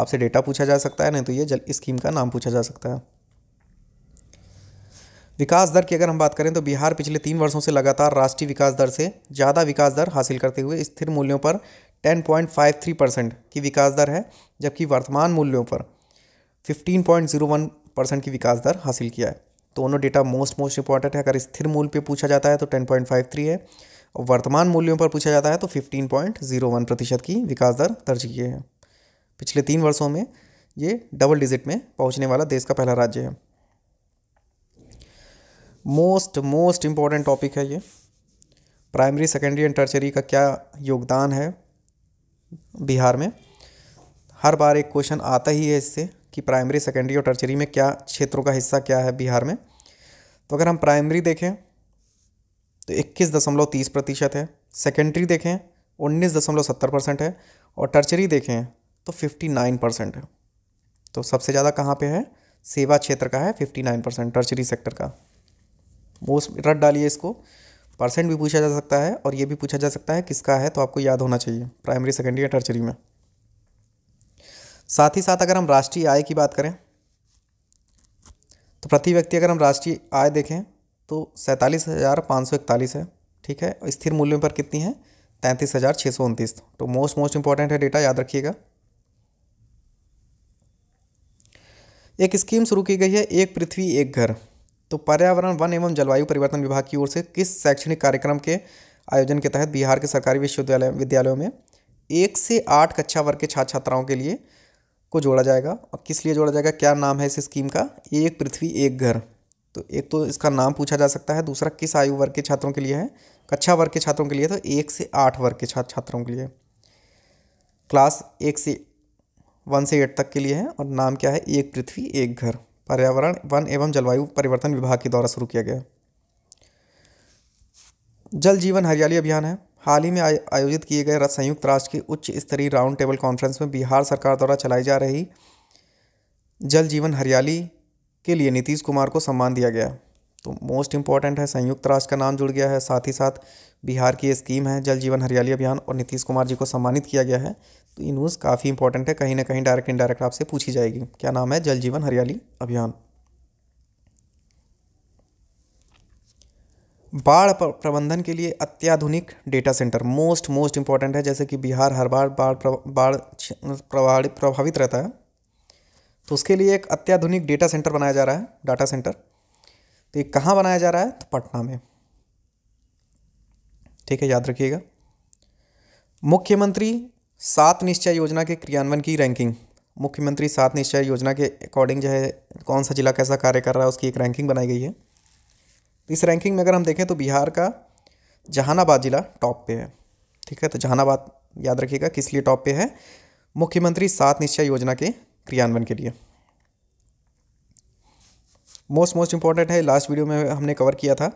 आपसे डेटा पूछा जा सकता है नहीं तो ये जल स्कीम का नाम पूछा जा सकता है विकास दर की अगर हम बात करें तो बिहार पिछले तीन वर्षों से लगातार राष्ट्रीय विकास दर से ज़्यादा विकास दर हासिल करते हुए स्थिर मूल्यों पर 10.53 परसेंट की विकास दर है जबकि वर्तमान मूल्यों पर 15.01 परसेंट की विकास दर हासिल किया है दोनों डेटा मोस्ट मोस्ट इंपॉर्टेंट है अगर स्थिर मूल्य पे पूछा जाता है तो 10.53 है और वर्तमान मूल्यों पर पूछा जाता है तो 15.01 प्रतिशत की विकास दर दर्ज किए है पिछले तीन वर्षों में ये डबल डिजिट में पहुंचने वाला देश का पहला राज्य है मोस्ट मोस्ट इम्पॉर्टेंट टॉपिक है ये प्राइमरी सेकेंडरी एंड टर्चरी का क्या योगदान है बिहार में हर बार एक क्वेश्चन आता ही है इससे कि प्राइमरी सेकेंडरी और टर्चरी में क्या क्षेत्रों का हिस्सा क्या है बिहार में तो अगर हम प्राइमरी देखें तो इक्कीस दशमलव तीस प्रतिशत है सेकेंडरी देखें उन्नीस दशमलव सत्तर परसेंट है और टर्चरी देखें तो फिफ्टी नाइन परसेंट है तो सबसे ज़्यादा कहाँ पे है सेवा क्षेत्र का है fifty nine percent tertiary sector का वो रट डालिए इसको परसेंट भी पूछा जा सकता है और ये भी पूछा जा सकता है किसका है तो आपको याद होना चाहिए प्राइमरी सेकेंडरी या टर्चरी में साथ ही साथ अगर हम राष्ट्रीय आय की बात करें तो प्रति व्यक्ति अगर हम राष्ट्रीय आय देखें तो सैंतालीस हज़ार पाँच सौ इकतालीस है ठीक है स्थिर मूल्य पर कितनी है तैंतीस हज़ार छः सौ उनतीस तो मोस्ट मोस्ट इम्पॉर्टेंट है डेटा याद रखिएगा एक स्कीम शुरू की गई है एक पृथ्वी एक घर तो पर्यावरण वन एवं जलवायु परिवर्तन विभाग की ओर से किस शैक्षणिक कार्यक्रम के आयोजन के तहत बिहार के सरकारी विश्वविद्यालय विद्यालयों में एक से आठ कक्षा वर्ग के छात्र छात्राओं के लिए को जोड़ा जाएगा और किस लिए जोड़ा जाएगा क्या नाम है इस स्कीम का एक पृथ्वी एक घर तो एक तो इसका नाम पूछा जा सकता है दूसरा किस आयु वर्ग के छात्रों के लिए है कक्षा वर्ग के छात्रों के लिए तो एक से आठ वर्ग के छात्र छात्रों के लिए क्लास एक से वन से एट तक के लिए है और नाम क्या है एक पृथ्वी एक घर पर्यावरण वन एवं जलवायु परिवर्तन विभाग के द्वारा शुरू किया गया जल जीवन हरियाली अभियान है हाल ही में आयोजित किए गए संयुक्त राष्ट्र की उच्च स्तरीय राउंड टेबल कॉन्फ्रेंस में बिहार सरकार द्वारा चलाई जा रही जल जीवन हरियाली के लिए नीतीश कुमार को सम्मान दिया गया तो मोस्ट इंपॉर्टेंट है संयुक्त राष्ट्र का नाम जुड़ गया है साथ ही साथ बिहार की स्कीम है जल जीवन हरियाली अभियान और नीतीश कुमार जी को सम्मानित किया गया है तो ये न्यूज़ काफ़ी इंपॉर्टेंट है कहीं ना कहीं डायरेक्ट इनडायरेक्ट आपसे पूछी जाएगी क्या नाम है जल जीवन हरियाली अभियान बाढ़ प्रबंधन के लिए अत्याधुनिक data centre most most important है जैसे कि बिहार हर बार बाढ़ बाढ़ प्रभावित रहता है तो उसके लिए एक अत्याधुनिक डेटा सेंटर बनाया जा रहा है डाटा सेंटर तो ये कहाँ बनाया जा रहा है तो पटना में ठीक है याद रखिएगा मुख्यमंत्री सात निश्चय योजना के क्रियान्वयन की रैंकिंग मुख्यमंत्री सात निश्चय योजना के अकॉर्डिंग जो है कौन सा जिला कैसा कार्य कर रहा है उसकी एक रैंकिंग बनाई गई है इस रैंकिंग में अगर हम देखें तो बिहार का जहानाबाद ज़िला टॉप पे है ठीक है तो जहानाबाद याद रखिएगा किस लिए टॉप पे है मुख्यमंत्री सात निश्चय योजना के क्रियान्वयन के लिए मोस्ट मोस्ट इंपॉर्टेंट है लास्ट वीडियो में हमने कवर किया था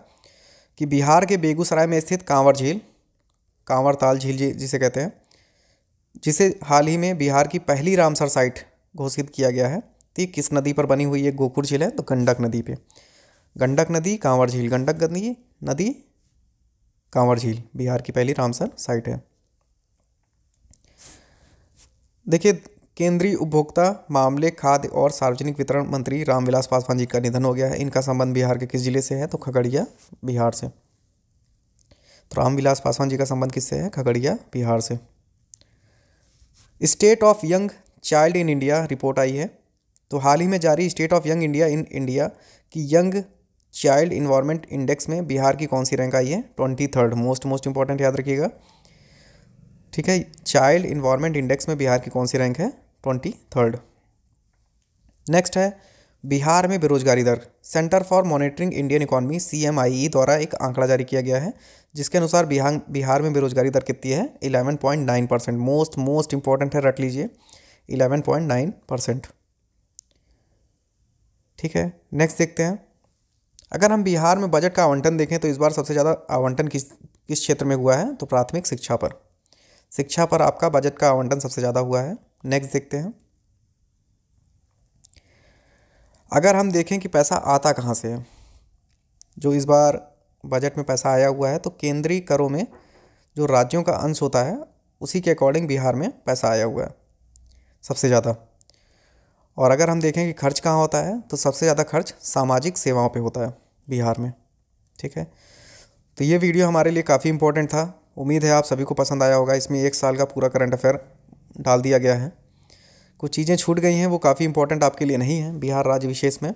कि बिहार के बेगूसराय में स्थित कांवर झील कांवर ताल झील जिसे कहते हैं जिसे हाल ही में बिहार की पहली रामसर साइट घोषित किया गया है तो ये किस नदी पर बनी हुई है गोकुर झील है तो गंडक नदी पे गंडक नदी कांवर झील गंडक नदी नदी कांवर झील बिहार की पहली रामसर साइट है देखिए केंद्रीय उपभोक्ता मामले खाद्य और सार्वजनिक वितरण मंत्री रामविलास पासवान जी का निधन हो गया है इनका संबंध बिहार के किस जिले से है तो खगड़िया बिहार से तो रामविलास पासवान जी का संबंध किससे है खगड़िया बिहार से state of young child in India report आई है तो हाल ही में जारी state of young India in India की यंग चाइल्ड इन्वायरमेंट इंडेक्स में बिहार की कौन सी रैंक आई है twenty third most most important याद रखिएगा ठीक है चाइल्ड इन्वायरमेंट इंडेक्स में बिहार की कौन सी रैंक है ट्वेंटी थर्ड नेक्स्ट है बिहार में बेरोजगारी दर centre for monitoring Indian economy C द्वारा एक आंकड़ा जारी किया गया है जिसके अनुसार बिहार बिहार में बेरोजगारी दर कितनी है eleven point nine percent most most important है रख लीजिए इलेवन पॉइंट नाइन परसेंट ठीक है नेक्स्ट देखते हैं अगर हम बिहार में बजट का आवंटन देखें तो इस बार सबसे ज़्यादा आवंटन किस किस क्षेत्र में हुआ है तो प्राथमिक शिक्षा पर शिक्षा पर आपका बजट का आवंटन सबसे ज़्यादा हुआ है नेक्स्ट देखते हैं अगर हम देखें कि पैसा आता कहाँ से है जो इस बार बजट में पैसा आया हुआ है तो केंद्रीय करों में जो राज्यों का अंश होता है उसी के अकॉर्डिंग बिहार में पैसा आया हुआ है सबसे ज़्यादा और अगर हम देखें कि खर्च कहाँ होता है तो सबसे ज़्यादा खर्च सामाजिक सेवाओं पे होता है बिहार में ठीक है तो ये वीडियो हमारे लिए काफ़ी इंपॉर्टेंट था उम्मीद है आप सभी को पसंद आया होगा इसमें एक साल का पूरा करंट अफेयर डाल दिया गया है कुछ चीज़ें छूट गई हैं वो काफ़ी इंपॉर्टेंट आपके लिए नहीं है बिहार राज्य विशेष में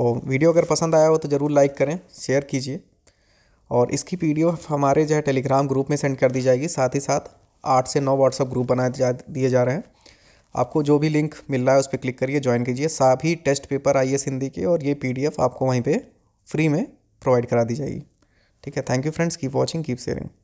और वीडियो अगर पसंद आया हो तो ज़रूर लाइक करें शेयर कीजिए और इसकी पी हमारे जो है टेलीग्राम ग्रुप में सेंड कर दी जाएगी साथ ही साथ आठ से नौ व्हाट्सअप ग्रुप बनाए जा दिए जा रहे हैं आपको जो भी लिंक मिल रहा है उस पर क्लिक करिए ज्वाइन कीजिए सभी test paper I S Hindi के और ये पीडीएफ आपको वहीं पे फ्री में प्रोवाइड करा दी जाएगी ठीक है thank you friends keep watching keep sharing